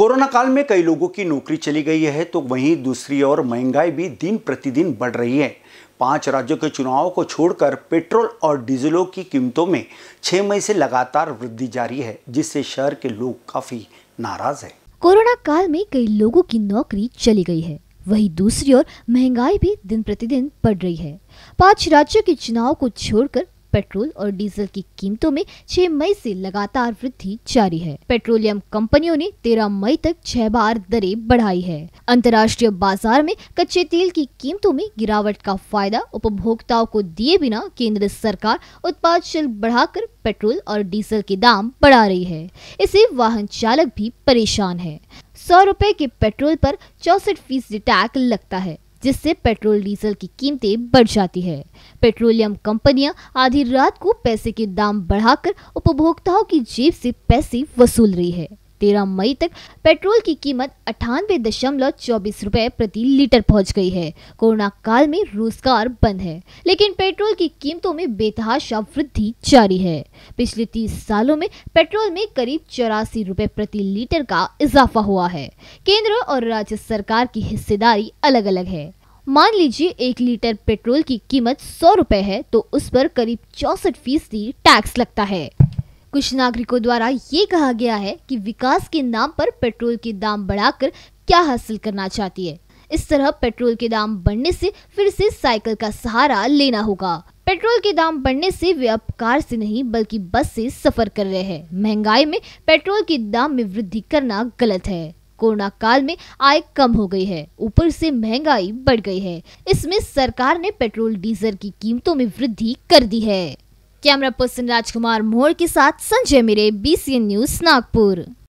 corona काल में कई लोगों की नौकरी चली गई है तो वहीं दूसरी ओर महंगाई भी दिन प्रतिदिन बढ़ रही है पांच राज्यों के चुनाव को छोड़कर पेट्रोल और डीजलों की कीमतों में छह मई से लगातार वृद्धि जारी है जिससे शहर के लोग काफी नाराज है कोरोना काल में कई लोगों की नौकरी चली गई है वहीं दूसरी ओर महंगाई भी दिन प्रतिदिन बढ़ रही है पांच राज्यों के चुनाव को छोड़कर पेट्रोल और डीजल की कीमतों में 6 मई से लगातार वृद्धि जारी है पेट्रोलियम कंपनियों ने 13 मई तक छह बार दरें बढ़ाई है अंतर्राष्ट्रीय बाजार में कच्चे तेल की कीमतों में गिरावट का फायदा उपभोक्ताओं को दिए बिना केंद्र सरकार उत्पाद शुल्क बढ़ाकर पेट्रोल और डीजल के दाम बढ़ा रही है इसे वाहन चालक भी परेशान है सौ रुपए के पेट्रोल पर चौसठ फीसदी टैक्स लगता है जिससे पेट्रोल डीजल की कीमतें बढ़ जाती है पेट्रोलियम कंपनियां आधी रात को पैसे के दाम बढ़ाकर उपभोक्ताओं की जेब से पैसे वसूल रही है तेरह मई तक पेट्रोल की कीमत अठानवे दशमलव चौबीस रुपए प्रति लीटर पहुंच गई है कोरोना काल में रोजगार बंद है लेकिन पेट्रोल की कीमतों में बेतहाशा वृद्धि जारी है पिछले तीस सालों में पेट्रोल में करीब चौरासी रुपए प्रति लीटर का इजाफा हुआ है केंद्र और राज्य सरकार की हिस्सेदारी अलग अलग है मान लीजिए एक लीटर पेट्रोल की कीमत सौ रुपए है तो उस पर करीब चौसठ फीसदी टैक्स लगता है कुछ नागरिकों द्वारा ये कहा गया है कि विकास के नाम पर पेट्रोल के दाम बढ़ाकर क्या हासिल करना चाहती है इस तरह पेट्रोल के दाम बढ़ने से फिर से साइकिल का सहारा लेना होगा पेट्रोल के दाम बढ़ने से वे अब कार से नहीं बल्कि बस से सफर कर रहे हैं महंगाई में पेट्रोल के दाम में वृद्धि करना गलत है कोरोना काल में आय कम हो गई है ऊपर से महंगाई बढ़ गई है इसमें सरकार ने पेट्रोल डीजल की कीमतों में वृद्धि कर दी है कैमरा पर्सन राजकुमार मोहर के साथ संजय मेरे बी न्यूज नागपुर